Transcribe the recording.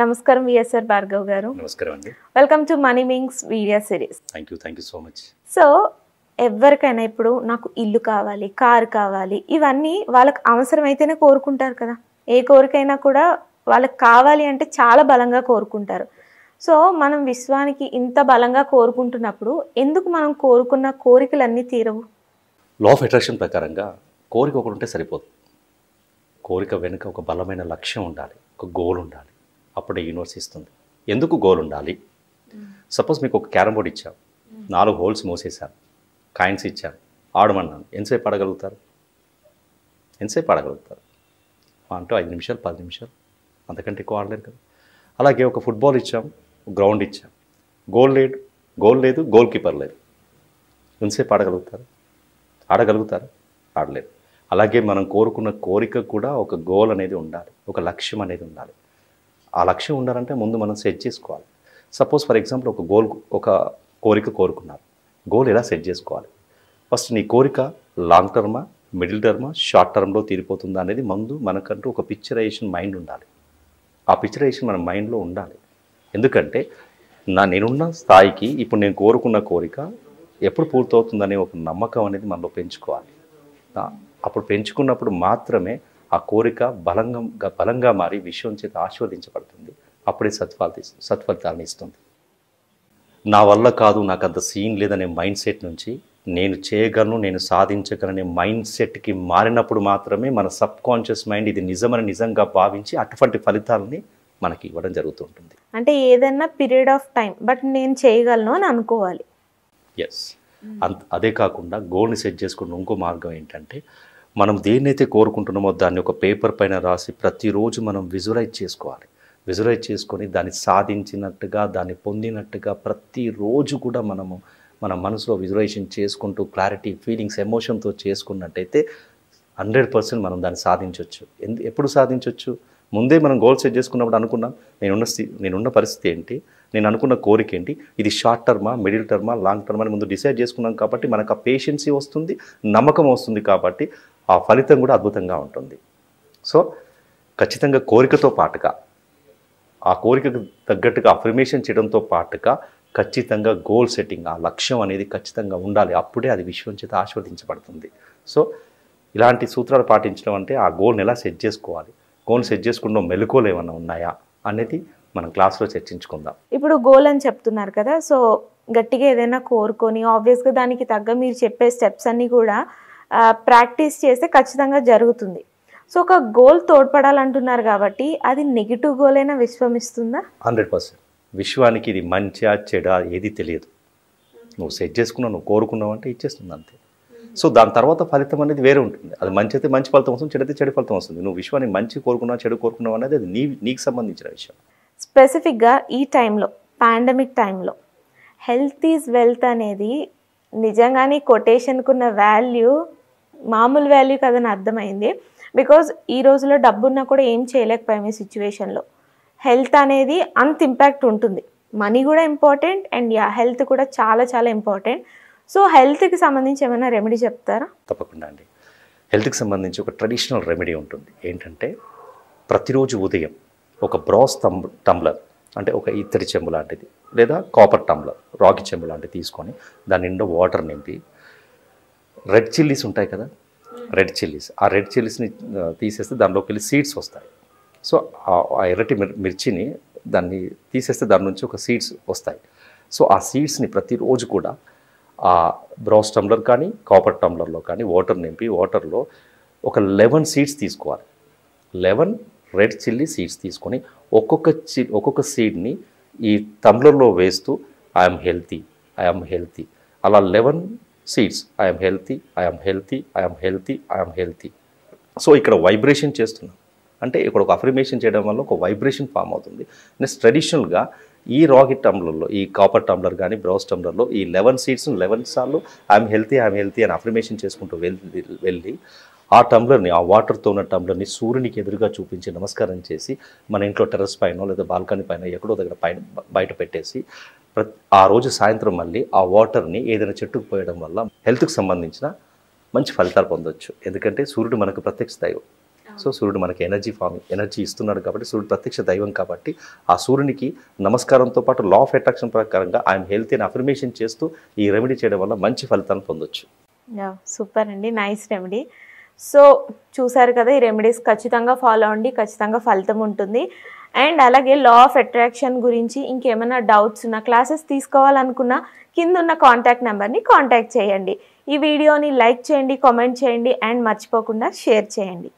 నమస్కారం విఎస్ఆర్ భార్గవ్ గారు నమస్కారం అండి welcome to money mings video series thank you thank you so much so ఎవరికైనా ఇప్పుడు నాకు ఇల్లు కావాలి కారు కావాలి ఇవన్నీ వాళ్ళకి అవసరమైతేనే కోరుకుంటారు కదా ఏ కోరికైనా కూడా వాళ్ళకి కావాలి అంటే చాలా బలంగా కోరుకుంటారు సో మనం విశ్వానికి ఇంత బలంగా కోరుకుంటున్నప్పుడు ఎందుకు మనం కోరుకున్న కోరికలన్నీ తీరవు లా ఆఫ్ అట్రాక్షన్ ప్రకారంగా కోరిక ఒకటి ఉంటే సరిపోదు కోరిక వెనుక ఒక బలమైన లక్ష్యం ఉండాలి ఒక గోల్ ఉండాలి అప్పుడే యూనివర్స్ ఇస్తుంది ఎందుకు గోల్ ఉండాలి సపోజ్ మీకు ఒక క్యారమ్ బోర్డ్ ఇచ్చాం నాలుగు హోల్స్ మూసేశాను కాయిన్స్ ఇచ్చాను ఆడమన్నాను ఎంతసేపు ఆడగలుగుతారు ఎంతసేపు ఆడగలుగుతారు అంటూ ఐదు నిమిషాలు పది నిమిషాలు అంతకంటే ఎక్కువ ఆడలేరు కదా అలాగే ఒక ఫుట్బాల్ ఇచ్చాం గ్రౌండ్ ఇచ్చాం గోల్ లేడు గోల్ లేదు గోల్ కీపర్ లేదు ఎంతసేపు ఆడగలుగుతారు ఆడగలుగుతారు ఆడలేరు అలాగే మనం కోరుకున్న కోరిక కూడా ఒక గోల్ అనేది ఉండాలి ఒక లక్ష్యం అనేది ఉండాలి ఆ లక్ష్యం ఉండాలంటే ముందు మనం సెట్ చేసుకోవాలి సపోజ్ ఫర్ ఎగ్జాంపుల్ ఒక గోల్ ఒక కోరిక కోరుకున్నారు గోల్ ఎలా సెట్ చేసుకోవాలి ఫస్ట్ నీ కోరిక లాంగ్ టర్మా మిడిల్ టర్మా షార్ట్ టర్మ్లో తీరిపోతుందా అనేది ముందు మనకంటూ ఒక పిక్చరైజేషన్ మైండ్ ఉండాలి ఆ పిక్చరైజేషన్ మన మైండ్లో ఉండాలి ఎందుకంటే నా నేనున్న స్థాయికి ఇప్పుడు నేను కోరుకున్న కోరిక ఎప్పుడు పూర్తవుతుందనే ఒక నమ్మకం అనేది మనలో పెంచుకోవాలి అప్పుడు పెంచుకున్నప్పుడు మాత్రమే ఆ కోరిక బలంగా బలంగా మారి విశ్వం చేత ఆశీర్వదించబడుతుంది అప్పుడే సత్ఫలిత సత్ఫలితాలను ఇస్తుంది నా వల్ల కాదు నాకు అంత సీన్ లేదనే మైండ్ సెట్ నుంచి నేను చేయగలను నేను సాధించగలనే మైండ్ సెట్కి మారినప్పుడు మాత్రమే మన సబ్కాన్షియస్ మైండ్ ఇది నిజమని నిజంగా భావించి అటువంటి ఫలితాలని మనకి ఇవ్వడం జరుగుతుంటుంది అంటే ఏదైనా పీరియడ్ ఆఫ్ టైం బట్ నేను చేయగలను అని అనుకోవాలి ఎస్ అంత అదే కాకుండా గోల్ని సెట్ చేసుకున్న ఇంకో మార్గం ఏంటంటే మనం దేన్నైతే కోరుకుంటున్నామో దాన్ని ఒక పేపర్ పైన రాసి ప్రతిరోజు మనం విజువలైజ్ చేసుకోవాలి విజువలైజ్ చేసుకొని దాన్ని సాధించినట్టుగా దాన్ని పొందినట్టుగా ప్రతిరోజు కూడా మనము మన మనసులో విజువలైజేషన్ చేసుకుంటూ క్లారిటీ ఫీలింగ్స్ ఎమోషన్తో చేసుకున్నట్టయితే హండ్రెడ్ పర్సెంట్ మనం దాన్ని సాధించవచ్చు ఎందు ఎప్పుడు సాధించవచ్చు ముందే మనం గోల్ సెట్ చేసుకున్నప్పుడు అనుకున్నాం నేనున్న స్థి నేనున్న పరిస్థితి ఏంటి నేను అనుకున్న కోరిక ఏంటి ఇది షార్ట్ టర్మా మిడిల్ టర్మా లాంగ్ టర్మా అని ముందు డిసైడ్ చేసుకున్నాం కాబట్టి మనకు ఆ పేషెన్సీ వస్తుంది నమ్మకం వస్తుంది కాబట్టి ఆ ఫలితం కూడా అద్భుతంగా ఉంటుంది సో ఖచ్చితంగా కోరికతో పాటుగా ఆ కోరికకు తగ్గట్టుగా అఫర్మేషన్ చేయడంతో పాటుగా ఖచ్చితంగా గోల్ సెట్టింగ్ ఆ లక్ష్యం అనేది ఖచ్చితంగా ఉండాలి అప్పుడే అది విశ్వం చేత ఆశీర్వదించబడుతుంది సో ఇలాంటి సూత్రాలు పాటించడం అంటే ఆ గోల్ని ఎలా సెట్ చేసుకోవాలి గోల్ సెట్ చేసుకుంటూ మెలుకోలు ఏమైనా ఉన్నాయా అనేది మనం క్లాస్లో చర్చించుకుందాం ఇప్పుడు గోల్ అని చెప్తున్నారు కదా సో గట్టిగా ఏదైనా కోరుకొని ఆబ్వియస్గా దానికి తగ్గ మీరు చెప్పే స్టెప్స్ అన్నీ కూడా ప్రాక్టీస్ చేస్తే ఖచ్చితంగా జరుగుతుంది సో ఒక గోల్ తోడ్పడాలంటున్నారు కాబట్టి అది నెగిటివ్ గోల్ అయినా విశ్వం ఇస్తుందా హండ్రెడ్ పర్సెంట్ విశ్వానికి ఇది మంచా చెడా ఏది తెలియదు నువ్వు సెట్ చేసుకున్నావు నువ్వు కోరుకున్నావు అంటే ఇచ్చేస్తుంది అంతే సో దాని తర్వాత ఫలితం అనేది వేరే ఉంటుంది అది మంచి అయితే మంచి ఫలితం వస్తుంది చెడు అయితే చెడు ఫలితం వస్తుంది నువ్వు విశ్వాన్ని మంచి కోరుకున్నావు చెడు కోరుకున్నావు అనేది అది నీ నీకు సంబంధించిన విషయం స్పెసిఫిక్గా ఈ టైంలో పాండమిక్ టైంలో హెల్త్ ఈజ్ వెల్త్ అనేది నిజంగానే కొటేషన్కున్న వాల్యూ మామూలు వాల్యూ కదని అర్థమైంది బికాజ్ ఈ రోజులో డబ్బున్నా కూడా ఏం చేయలేకపోయాం ఈ సిచ్యువేషన్లో హెల్త్ అనేది అంత ఇంపాక్ట్ ఉంటుంది మనీ కూడా ఇంపార్టెంట్ అండ్ యా హెల్త్ కూడా చాలా చాలా ఇంపార్టెంట్ సో హెల్త్కి సంబంధించి ఏమైనా రెమెడీ చెప్తారా తప్పకుండా అండి హెల్త్కి సంబంధించి ఒక ట్రెడిషనల్ రెమెడీ ఉంటుంది ఏంటంటే ప్రతిరోజు ఉదయం ఒక బ్రాస్ తంబ్ టంబ్లర్ అంటే ఒక ఇత్తడి చెంబు లాంటిది లేదా కాపర్ టంబ్లర్ రాకి చెంబు లాంటిది తీసుకొని దాని నిండా వాటర్ నింపి రెడ్ చిల్లీస్ ఉంటాయి కదా రెడ్ చిల్లీస్ ఆ రెడ్ చిల్లీస్ని తీసేస్తే దానిలోకి వెళ్ళి సీడ్స్ వస్తాయి సో ఆ ఎర్రటి మిర్చిని దాన్ని తీసేస్తే దాని నుంచి ఒక సీడ్స్ వస్తాయి సో ఆ సీడ్స్ని ప్రతిరోజు కూడా ఆ బ్రౌస్ టంబ్లర్ కానీ కాపర్ టంబ్లర్లో కానీ వాటర్ నింపి వాటర్లో ఒక లెవెన్ సీడ్స్ తీసుకోవాలి లెవెన్ రెడ్ చిల్లీ సీడ్స్ తీసుకొని ఒక్కొక్క చి ఒక్కొక్క సీడ్ని ఈ టంబ్లర్లో వేస్తూ ఐఎమ్ హెల్తీ ఐఎమ్ హెల్తీ అలా eleven seeds I'm healthy I'm healthy I'm healthy I'm healthy so ఇక్కడ వైబ్రేషన్ చేస్తున్నాం అంటే ఇక్కడ ఒక అఫర్మేషన్ చేయడం వల్ల ఒక వైబ్రేషన్ ఫామ్ అవుతుంది నెక్స్ట్ ట్రెడిషనల్గా ఈ రాకెట్ టంబ్లర్లో ఈ కాపర్ టంబ్లర్ కానీ బ్రౌజ్ టంబ్లర్లో ఈ లెవెన్ సీట్స్ లెవెన్ సార్లు ఐఎమ్ హెల్తీ ఐఎమ్ హెల్తీ అని అఫర్మేషన్ చేసుకుంటూ వెళ్ళి వెళ్ళి ఆ టంబ్లర్ని ఆ వాటర్తో ఉన్న టంబ్లర్ని సూర్యునికి ఎదురుగా చూపించి నమస్కారం చేసి మన ఇంట్లో టెర్రస్ పైన లేదా బాల్కనీ పైన ఎక్కడో దగ్గర పైన బయట పెట్టేసి ఆ రోజు సాయంత్రం మళ్ళీ ఆ వాటర్ని ఏదైనా చెట్టుకు పోయడం వల్ల హెల్త్కి సంబంధించిన మంచి ఫలితాలు పొందొచ్చు ఎందుకంటే సూర్యుడు మనకు ప్రత్యక్ష దైవం సో సూర్యుడు మనకి ఎనర్జీ ఫామ్ ఎనర్జీ ఇస్తున్నాడు కాబట్టి సూర్యుడు ప్రత్యక్ష దైవం కాబట్టి ఆ సూర్యునికి నమస్కారంతో పాటు లా ఆఫ్ అట్రాక్షన్ ప్రకారంగా ఆయన హెల్త్ అని అఫర్మేషన్ చేస్తూ ఈ రెమెడీ చేయడం వల్ల మంచి ఫలితాలను పొందొచ్చు సూపర్ అండి నైస్ రెమెడీ సో చూసారు కదా ఈ రెమెడీస్ ఖచ్చితంగా ఫాలో అవ్వండి ఖచ్చితంగా ఫలితం ఉంటుంది అండ్ అలాగే లా ఆఫ్ అట్రాక్షన్ గురించి ఇంకేమైనా డౌట్స్ ఉన్నా క్లాసెస్ తీసుకోవాలనుకున్నా కింద ఉన్న కాంటాక్ట్ నెంబర్ని కాంటాక్ట్ చేయండి ఈ వీడియోని లైక్ చేయండి కామెంట్ చేయండి అండ్ మర్చిపోకుండా షేర్ చేయండి